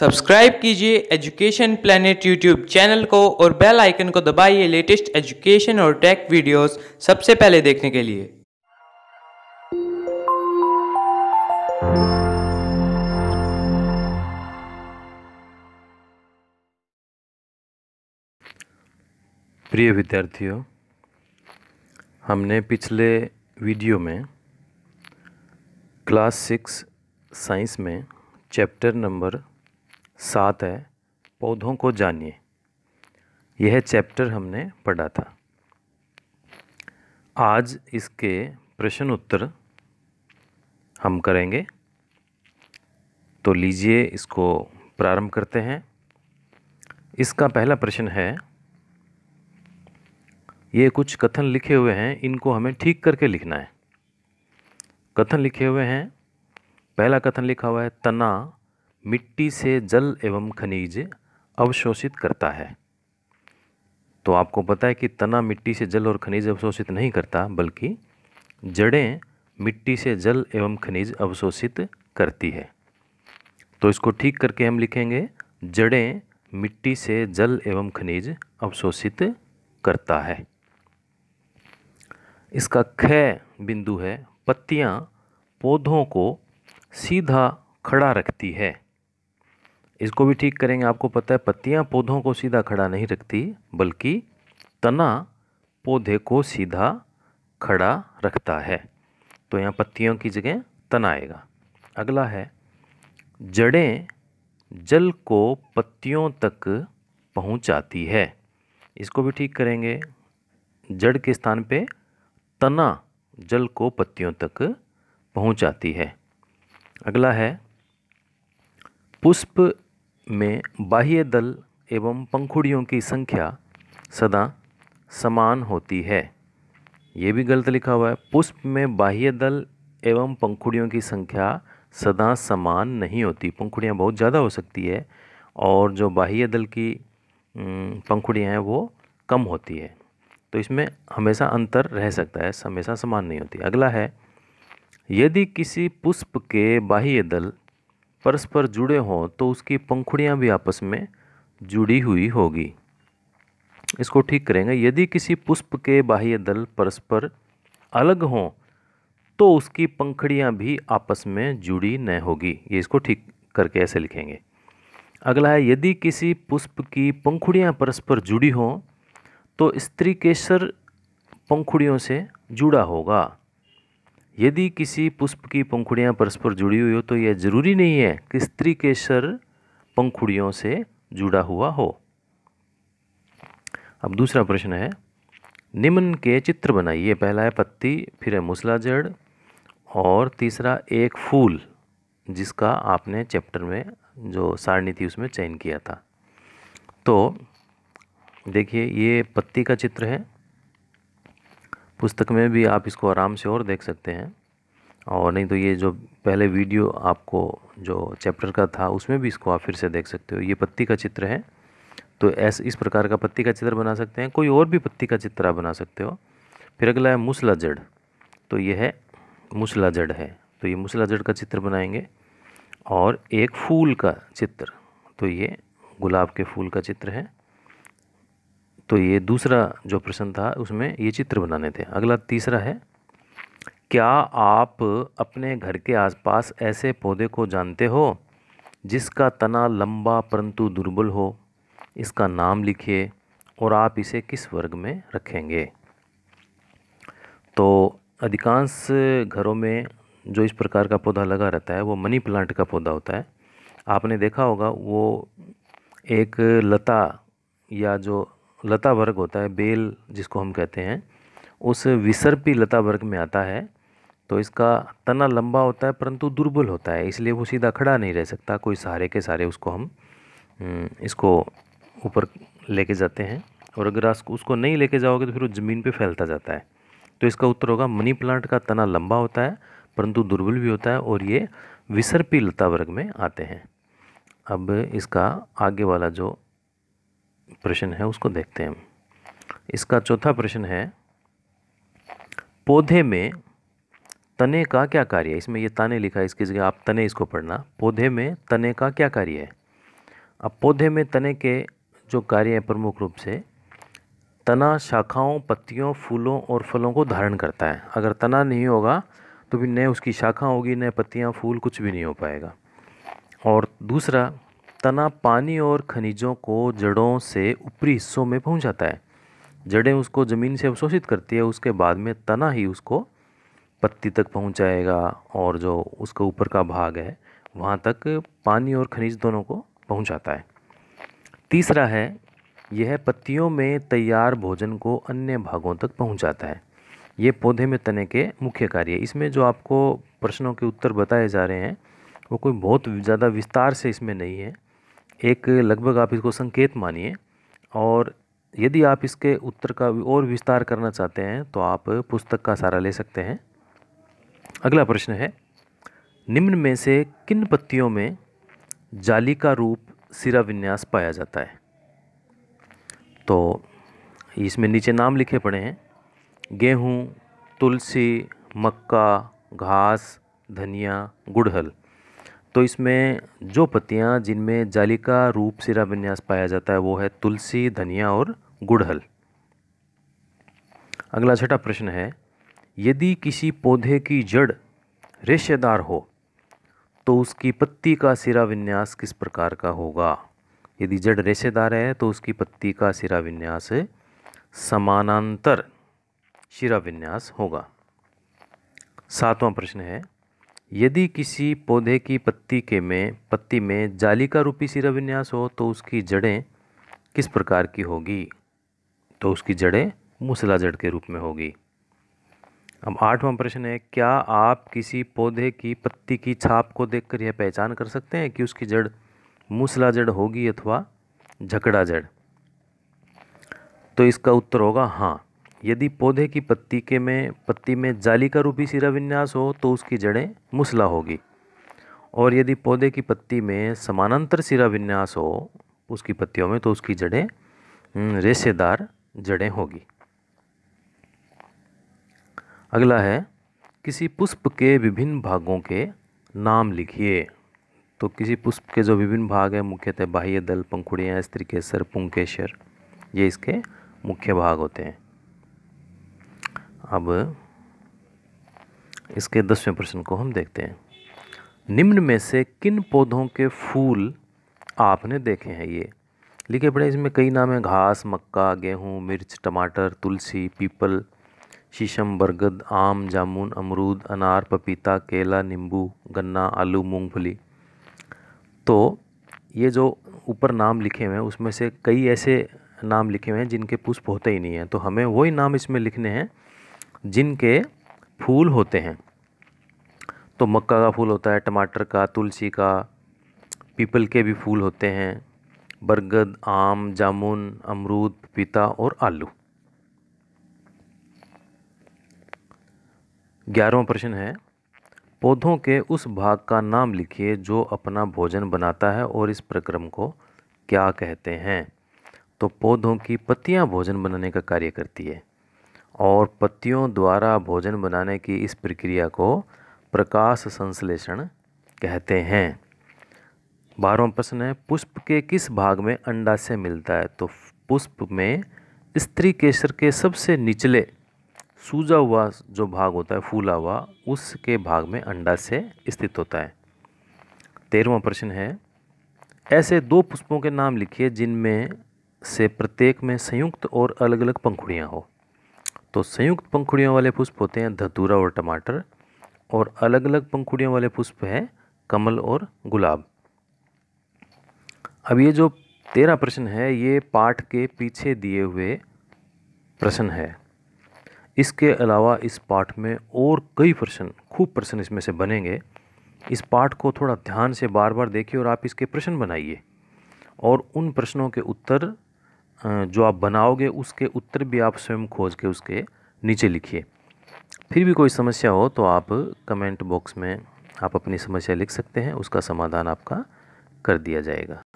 subscribe कीजिए education planet YouTube channel को और बेल आइकन को दबाइए लेटेस्ट एजुकेशन और टेक वीडियोस सबसे पहले देखने के लिए प्रिय विद्यार्थियों हमने पिछले वीडियो में क्लास सिक्स साइंस में चैप्टर नंबर सात है पौधों को जानिए यह चैप्टर हमने पढ़ा था आज इसके प्रश्न उत्तर हम करेंगे तो लीजिए इसको प्रारंभ करते हैं इसका पहला प्रश्न है ये कुछ कथन लिखे हुए हैं इनको हमें ठीक करके लिखना है कथन लिखे हुए हैं पहला कथन लिखा हुआ है तना मिट्टी से जल एवं खनिज अवशोषित करता है तो आपको पता है कि तना मिट्टी से जल और खनिज अवशोषित नहीं करता बल्कि जड़ें मिट्टी से जल एवं खनिज अवशोषित करती है तो इसको ठीक करके हम लिखेंगे जड़ें मिट्टी से जल एवं खनिज अवशोषित करता है इसका ख बिंदु है पत्तियाँ पौधों को सीधा खड़ा रखती है इसको भी ठीक करेंगे आपको पता है पत्तियाँ पौधों को सीधा खड़ा नहीं रखती बल्कि तना पौधे को सीधा खड़ा रखता है तो यहाँ पत्तियों की जगह तना आएगा अगला है जड़ें जल को पत्तियों तक पहुँचाती है इसको भी ठीक करेंगे जड़ के स्थान पे तना जल को पत्तियों तक पहुँचाती है अगला है पुष्प में बाह्य दल एवं पंखुड़ियों की संख्या सदा समान होती है ये भी गलत लिखा हुआ है पुष्प में बाह्य दल एवं पंखुड़ियों की संख्या सदा समान नहीं होती पंखुड़ियाँ बहुत ज़्यादा हो सकती है और जो बाह्य दल की पंखुड़ियाँ हैं वो कम होती है तो इसमें हमेशा अंतर रह सकता है हमेशा समान नहीं होती अगला है यदि किसी पुष्प के बाह्य दल परस्पर जुड़े हों तो उसकी पंखुड़ियाँ भी आपस में जुड़ी हुई होगी इसको ठीक करेंगे यदि किसी पुष्प के बाह्य दल परस्पर अलग हों तो उसकी पंखड़ियाँ भी आपस में जुड़ी न होगी ये इसको ठीक करके ऐसे लिखेंगे अगला है यदि किसी पुष्प की पंखुड़ियाँ परस्पर जुड़ी हों तो स्त्री केसर पंखुड़ियों से जुड़ा होगा यदि किसी पुष्प की पंखुड़ियाँ परस्पर जुड़ी हुई हो तो यह जरूरी नहीं है कि स्त्री के सर पंखुड़ियों से जुड़ा हुआ हो अब दूसरा प्रश्न है निम्न के चित्र बनाइए पहला है पत्ती फिर है मूसला जड़ और तीसरा एक फूल जिसका आपने चैप्टर में जो सारणी थी उसमें चयन किया था तो देखिए ये पत्ती का चित्र है पुस्तक में भी आप इसको आराम से और देख सकते हैं और नहीं तो ये जो पहले वीडियो आपको जो चैप्टर का था उसमें भी इसको आप फिर से देख सकते हो ये पत्ती का चित्र है तो ऐसे इस प्रकार का पत्ती का चित्र बना सकते हैं कोई और भी पत्ती का चित्र आप बना सकते हो फिर अगला है मूसला जड़ तो ये है मूसला जड़ है तो ये मूसला जड़ का चित्र बनाएंगे और एक फूल का चित्र तो ये गुलाब के फूल का चित्र है तो ये दूसरा जो प्रश्न था उसमें ये चित्र बनाने थे अगला तीसरा है क्या आप अपने घर के आसपास ऐसे पौधे को जानते हो जिसका तना लंबा परंतु दुर्बल हो इसका नाम लिखिए और आप इसे किस वर्ग में रखेंगे तो अधिकांश घरों में जो इस प्रकार का पौधा लगा रहता है वो मनी प्लांट का पौधा होता है आपने देखा होगा वो एक लता या जो लता वर्ग होता है बेल जिसको हम कहते हैं उस विसर्पी लता वर्ग में आता है तो इसका तना लंबा होता है परंतु दुर्बल होता है इसलिए वो सीधा खड़ा नहीं रह सकता कोई सहारे के सहारे उसको हम हम्म, इसको ऊपर लेके जाते हैं और अगर उसको नहीं लेके जाओगे तो फिर वो ज़मीन पे फैलता जाता है तो इसका उत्तर होगा मनी प्लांट का तना लंबा होता है परंतु दुर्बल भी होता है और ये विसर्पी लता वर्ग में आते हैं अब इसका आगे वाला जो प्रश्न है उसको देखते हैं इसका चौथा प्रश्न है पौधे में तने का क्या कार्य है इसमें ये ताने लिखा है इसकी जगह आप तने इसको पढ़ना पौधे में तने का क्या कार्य है अब पौधे में तने के जो कार्य हैं प्रमुख रूप से तना शाखाओं पत्तियों फूलों और फलों को धारण करता है अगर तना नहीं होगा तो भी न उसकी शाखा होगी न पत्तियाँ फूल कुछ भी नहीं हो पाएगा और दूसरा तना पानी और खनिजों को जड़ों से ऊपरी हिस्सों में पहुंचाता है जड़ें उसको ज़मीन से अवशोषित करती है उसके बाद में तना ही उसको पत्ती तक पहुंचाएगा और जो उसका ऊपर का भाग है वहाँ तक पानी और खनिज दोनों को पहुंचाता है तीसरा है यह पत्तियों में तैयार भोजन को अन्य भागों तक पहुंचाता है ये पौधे में तने के मुख्य कार्य इसमें जो आपको प्रश्नों के उत्तर बताए जा रहे हैं वो कोई बहुत ज़्यादा विस्तार से इसमें नहीं है एक लगभग आप इसको संकेत मानिए और यदि आप इसके उत्तर का और विस्तार करना चाहते हैं तो आप पुस्तक का सहारा ले सकते हैं अगला प्रश्न है निम्न में से किन पत्तियों में जाली का रूप सिरा विन्यास पाया जाता है तो इसमें नीचे नाम लिखे पड़े हैं गेहूँ तुलसी मक्का घास धनिया गुड़हल तो इसमें जो पत्तियाँ जिनमें जालिका रूप सिरा विन्यास पाया जाता है वो है तुलसी धनिया और गुड़हल अगला छठा प्रश्न है यदि किसी पौधे की जड़ रेशेदार हो तो उसकी पत्ती का सिरा विन्यास किस प्रकार का होगा यदि जड़ रेशेदार है तो उसकी पत्ती का सिरा विन्यास समानांतर शिरा विन्यास होगा सातवां प्रश्न है यदि किसी पौधे की पत्ती के में पत्ती में जाली का रूपी विन्यास हो तो उसकी जड़ें किस प्रकार की होगी तो उसकी जड़ें मूसला जड़ के रूप में होगी अब आठवां प्रश्न है क्या आप किसी पौधे की पत्ती की छाप को देखकर यह पहचान कर सकते हैं कि उसकी जड़ मूसला जड़ होगी अथवा झकड़ा जड़ तो इसका उत्तर होगा हाँ यदि पौधे की पत्ती के में पत्ती में जाली का रूपी विन्यास हो तो उसकी जड़ें मुसला होगी और यदि पौधे की पत्ती में समानांतर विन्यास हो उसकी पत्तियों में तो उसकी जड़ें हम्म, रेशेदार जड़ें होगी अगला है किसी पुष्प के विभिन्न भागों के नाम लिखिए तो किसी पुष्प के जो विभिन्न भाग हैं मुख्यतः बाह्य दल पंखुड़ियाँ स्त्री केसर पुंकेसर ये इसके मुख्य भाग होते हैं अब इसके दसवें प्रश्न को हम देखते हैं निम्न में से किन पौधों के फूल आपने देखे हैं ये लिखे पड़े इसमें कई नाम हैं घास मक्का गेहूँ मिर्च टमाटर तुलसी पीपल शीशम बरगद आम जामुन अमरूद अनार पपीता केला नींबू गन्ना आलू मूंगफली तो ये जो ऊपर नाम लिखे हुए हैं उसमें से कई ऐसे नाम लिखे हुए हैं जिनके पुष्प होते ही नहीं हैं तो हमें वही नाम इसमें लिखने हैं जिनके फूल होते हैं तो मक्का का फूल होता है टमाटर का तुलसी का पीपल के भी फूल होते हैं बरगद आम जामुन अमरूद पपीता और आलू ग्यारहवा प्रश्न है पौधों के उस भाग का नाम लिखिए जो अपना भोजन बनाता है और इस प्रक्रम को क्या कहते हैं तो पौधों की पत्तियां भोजन बनाने का कार्य करती है और पत्तियों द्वारा भोजन बनाने की इस प्रक्रिया को प्रकाश संश्लेषण कहते हैं बारहवा प्रश्न है पुष्प के किस भाग में अंडाशय मिलता है तो पुष्प में स्त्री केसर के सबसे निचले सूजा हुआ जो भाग होता है फूला हुआ उसके भाग में अंडाशय स्थित होता है तेरहवा प्रश्न है ऐसे दो पुष्पों के नाम लिखिए जिनमें से प्रत्येक में संयुक्त और अलग अलग पंखुड़ियाँ हो तो संयुक्त पंखुड़ियों वाले पुष्प होते हैं धतूरा और टमाटर और अलग अलग पंखुड़ियों वाले पुष्प हैं कमल और गुलाब अब ये जो तेरह प्रश्न है ये पाठ के पीछे दिए हुए प्रश्न है इसके अलावा इस पाठ में और कई प्रश्न खूब प्रश्न इसमें से बनेंगे इस पाठ को थोड़ा ध्यान से बार बार देखिए और आप इसके प्रश्न बनाइए और उन प्रश्नों के उत्तर जो आप बनाओगे उसके उत्तर भी आप स्वयं खोज के उसके नीचे लिखिए फिर भी कोई समस्या हो तो आप कमेंट बॉक्स में आप अपनी समस्या लिख सकते हैं उसका समाधान आपका कर दिया जाएगा